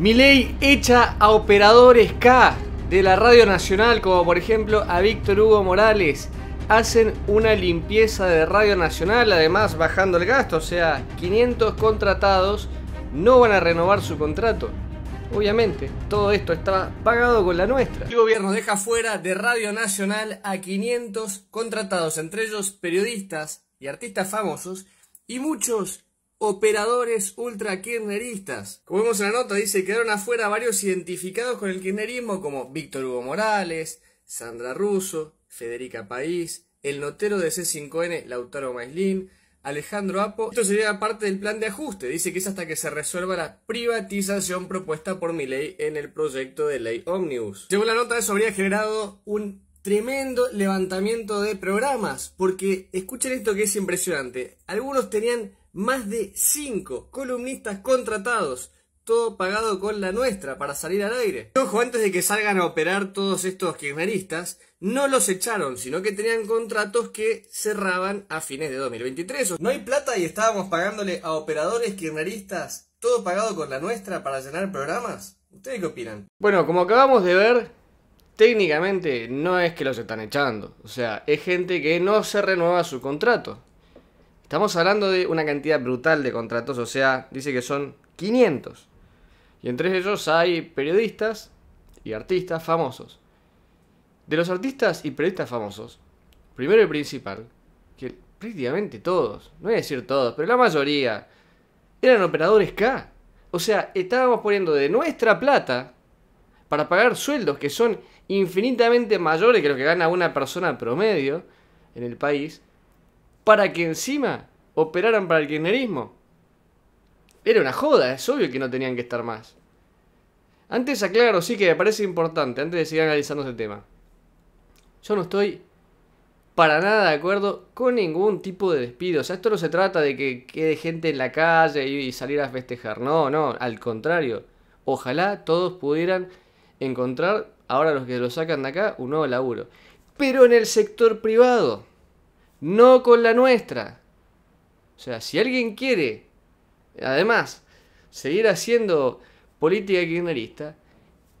Mi ley echa a operadores K de la Radio Nacional, como por ejemplo a Víctor Hugo Morales. Hacen una limpieza de Radio Nacional, además bajando el gasto, o sea, 500 contratados no van a renovar su contrato. Obviamente, todo esto está pagado con la nuestra. El gobierno deja fuera de Radio Nacional a 500 contratados, entre ellos periodistas y artistas famosos, y muchos operadores ultra kirneristas. Como vemos en la nota, dice que quedaron afuera varios identificados con el kirchnerismo como Víctor Hugo Morales, Sandra Russo, Federica País, el notero de C5N Lautaro Maislin, Alejandro Apo. Esto sería parte del plan de ajuste. Dice que es hasta que se resuelva la privatización propuesta por Milei en el proyecto de ley Omnibus. Según la nota, eso habría generado un tremendo levantamiento de programas. Porque escuchen esto que es impresionante. Algunos tenían más de 5 columnistas contratados, todo pagado con la nuestra para salir al aire. Ojo, antes de que salgan a operar todos estos kirchneristas, no los echaron, sino que tenían contratos que cerraban a fines de 2023. No hay plata y estábamos pagándole a operadores kirchneristas todo pagado con la nuestra para llenar programas. ¿Ustedes qué opinan? Bueno, como acabamos de ver, técnicamente no es que los están echando, o sea, es gente que no se renueva su contrato. Estamos hablando de una cantidad brutal de contratos, o sea, dice que son 500. Y entre ellos hay periodistas y artistas famosos. De los artistas y periodistas famosos, primero y principal, que prácticamente todos, no voy a decir todos, pero la mayoría, eran operadores K. O sea, estábamos poniendo de nuestra plata para pagar sueldos que son infinitamente mayores que lo que gana una persona promedio en el país para que encima operaran para el kirchnerismo. Era una joda, es obvio que no tenían que estar más. Antes aclaro, sí que me parece importante, antes de seguir analizando ese tema. Yo no estoy para nada de acuerdo con ningún tipo de despido. O sea, esto no se trata de que quede gente en la calle y salir a festejar. No, no, al contrario. Ojalá todos pudieran encontrar, ahora los que lo sacan de acá, un nuevo laburo. Pero en el sector privado no con la nuestra. O sea, si alguien quiere, además, seguir haciendo política kirchnerista,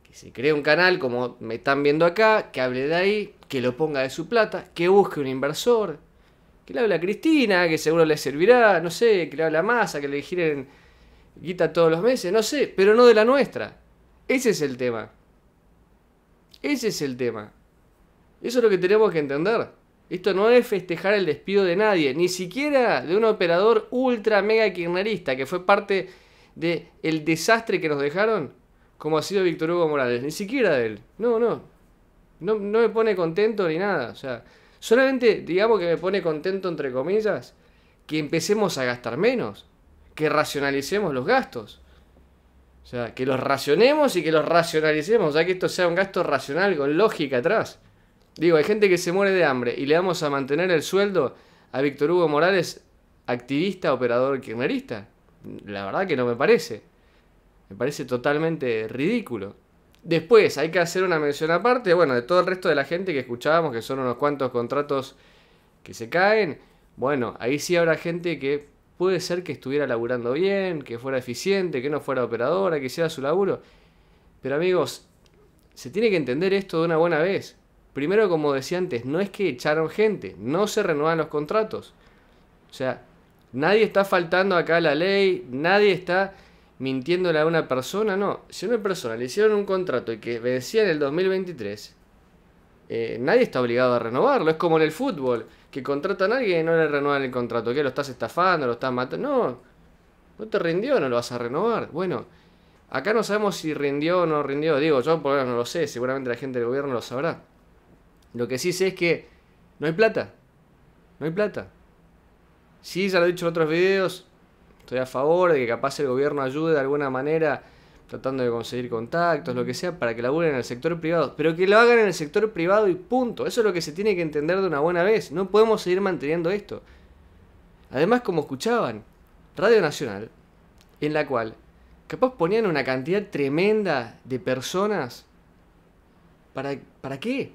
que se cree un canal como me están viendo acá, que hable de ahí, que lo ponga de su plata, que busque un inversor, que le hable a Cristina, que seguro le servirá, no sé, que le hable a Massa, que le giren guita todos los meses, no sé, pero no de la nuestra. Ese es el tema. Ese es el tema. Eso es lo que tenemos que entender. Esto no es festejar el despido de nadie, ni siquiera de un operador ultra mega kirchnerista que fue parte del desastre que nos dejaron, como ha sido Víctor Hugo Morales, ni siquiera de él. No, no. No, no me pone contento ni nada. O sea, solamente digamos que me pone contento, entre comillas, que empecemos a gastar menos, que racionalicemos los gastos. O sea, que los racionemos y que los racionalicemos, ya que esto sea un gasto racional con lógica atrás. Digo, hay gente que se muere de hambre y le vamos a mantener el sueldo a Víctor Hugo Morales, activista, operador kirchnerista. La verdad que no me parece. Me parece totalmente ridículo. Después, hay que hacer una mención aparte, bueno, de todo el resto de la gente que escuchábamos, que son unos cuantos contratos que se caen. Bueno, ahí sí habrá gente que puede ser que estuviera laburando bien, que fuera eficiente, que no fuera operadora, que hiciera su laburo. Pero amigos, se tiene que entender esto de una buena vez. Primero, como decía antes, no es que echaron gente, no se renuevan los contratos. O sea, nadie está faltando acá a la ley, nadie está mintiéndole a una persona, no. Si a una persona le hicieron un contrato y que vencía en el 2023, eh, nadie está obligado a renovarlo. Es como en el fútbol, que contratan a alguien y no le renuevan el contrato. que ¿Lo estás estafando? ¿Lo estás matando? No, no te rindió, no lo vas a renovar. Bueno, acá no sabemos si rindió o no rindió. Digo, yo por lo no lo sé, seguramente la gente del gobierno lo sabrá. Lo que sí sé es que no hay plata. No hay plata. Sí, ya lo he dicho en otros videos, estoy a favor de que capaz el gobierno ayude de alguna manera tratando de conseguir contactos, lo que sea, para que laburen en el sector privado, pero que lo hagan en el sector privado y punto. Eso es lo que se tiene que entender de una buena vez. No podemos seguir manteniendo esto. Además, como escuchaban, Radio Nacional, en la cual capaz ponían una cantidad tremenda de personas. ¿Para, ¿para qué?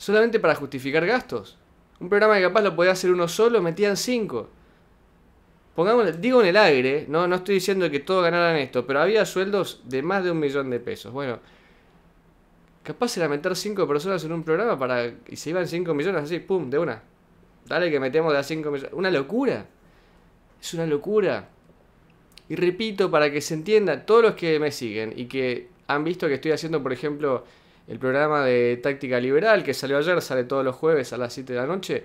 solamente para justificar gastos. Un programa que capaz lo podía hacer uno solo, metían cinco. Pongamos, digo en el aire, no, no estoy diciendo que todos ganaran esto, pero había sueldos de más de un millón de pesos. Bueno, capaz era meter cinco personas en un programa para y se iban cinco millones así, pum, de una. Dale que metemos de a cinco millones. Una locura. Es una locura. Y repito, para que se entienda, todos los que me siguen y que han visto que estoy haciendo, por ejemplo, el programa de Táctica Liberal que salió ayer, sale todos los jueves a las 7 de la noche,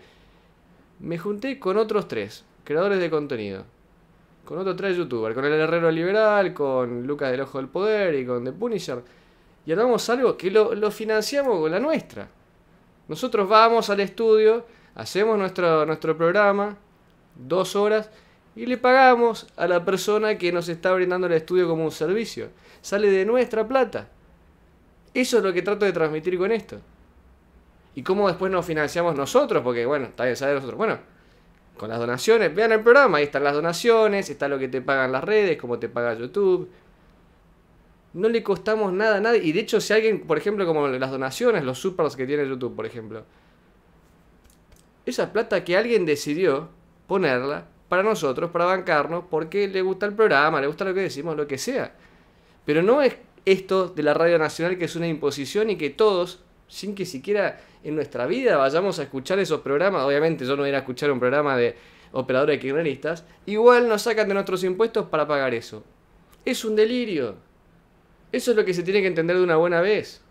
me junté con otros tres, creadores de contenido. Con otros tres youtubers, con el Herrero Liberal, con Lucas del Ojo del Poder y con The Punisher. Y hablamos algo que lo, financiamos con la nuestra. Nosotros vamos al estudio, hacemos nuestro, nuestro programa, dos horas, y le pagamos a la persona que nos está brindando el estudio como un servicio. Sale de nuestra plata. Eso es lo que trato de transmitir con esto. Y cómo después nos financiamos nosotros, porque bueno, está bien, sabe nosotros. Bueno, con las donaciones, vean el programa, ahí están las donaciones, está lo que te pagan las redes, cómo te paga YouTube. No le costamos nada a nadie. Y de hecho, si alguien, por ejemplo, como las donaciones, los supers que tiene YouTube, por ejemplo. Esa plata que alguien decidió ponerla para nosotros, para bancarnos, porque le gusta el programa, le gusta lo que decimos, lo que sea. Pero no es esto de la Radio Nacional, que es una imposición y que todos, sin que siquiera en nuestra vida vayamos a escuchar esos programas, obviamente yo no iba a escuchar un programa de operadores kirchneristas, igual nos sacan de nuestros impuestos para pagar eso. Es un delirio. Eso es lo que se tiene que entender de una buena vez.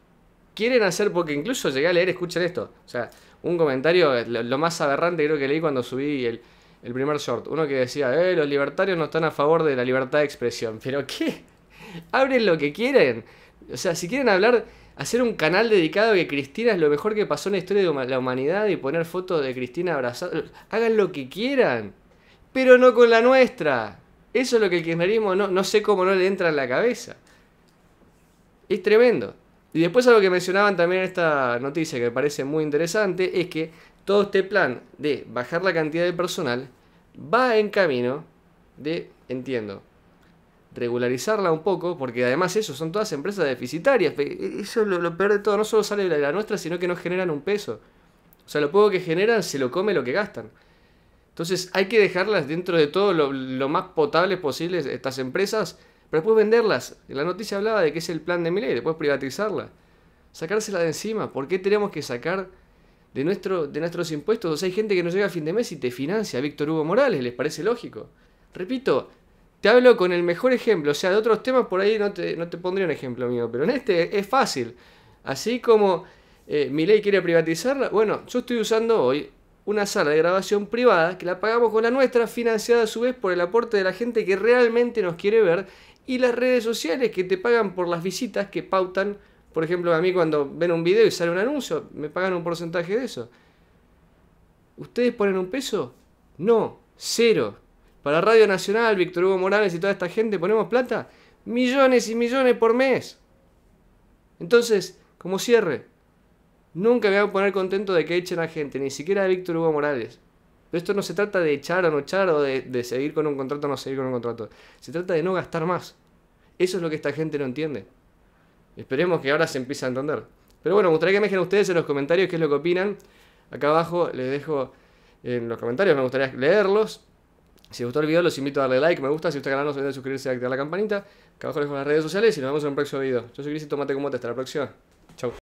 Quieren hacer, porque incluso llegué a leer, escuchan esto, o sea, un comentario, lo, más aberrante creo que leí cuando subí el, el primer short, uno que decía, eh, los libertarios no están a favor de la libertad de expresión, pero ¿qué? Abren lo que quieren. O sea, si quieren hablar, hacer un canal dedicado a que Cristina es lo mejor que pasó en la historia de la humanidad y poner fotos de Cristina abrazada, hagan lo que quieran, pero no con la nuestra. Eso es lo que el kirchnerismo no, no sé cómo no le entra en la cabeza. Es tremendo. Y después algo que mencionaban también en esta noticia que me parece muy interesante es que todo este plan de bajar la cantidad de personal va en camino de, entiendo, regularizarla un poco, porque además eso, son todas empresas deficitarias. E, eso es lo, peor de todo, no solo sale de la nuestra, sino que no generan un peso. O sea, lo poco que generan se lo come lo que gastan. Entonces hay que dejarlas dentro de todo lo, más potable posibles, estas empresas, pero después venderlas. la noticia hablaba de que es el plan de Miley, después privatizarla. Sacársela de encima. ¿Por qué tenemos que sacar de, nuestro, de nuestros impuestos? O sea, hay gente que no llega a fin de mes y te financia. Víctor Hugo Morales, ¿les parece lógico? Repito, te hablo con el mejor ejemplo, o sea, de otros temas por ahí no te, pondría un ejemplo mío, pero en este es fácil. Así como eh, mi ley quiere privatizarla, bueno, yo estoy usando hoy una sala de grabación privada que la pagamos con la nuestra, financiada a su vez por el aporte de la gente que realmente nos quiere ver y las redes sociales que te pagan por las visitas que pautan. Por ejemplo, a mí cuando ven un video y sale un anuncio, me pagan un porcentaje de eso. ¿Ustedes ponen un peso? No, cero. Para Radio Nacional, Víctor Hugo Morales y toda esta gente ponemos plata. Millones y millones por mes. Entonces, como cierre, nunca me voy a poner contento de que echen a gente, ni siquiera a Víctor Hugo Morales. esto no se trata de echar o no echar o de, de seguir con un contrato o no seguir con un contrato. Se trata de no gastar más. Eso es lo que esta gente no entiende. Esperemos que ahora se empiece a entender. Pero bueno, me gustaría que me dejen ustedes en los comentarios qué es lo que opinan. Acá abajo les dejo en los comentarios, me gustaría leerlos. Si les gustó el video, los invito a darle like, me gusta. Si gusta el canal, no se olviden de suscribirse y activar la campanita. Acá abajo les dejo las redes sociales y nos vemos en un próximo video. Yo soy Cris tomate como te. Hasta la próxima. Chau.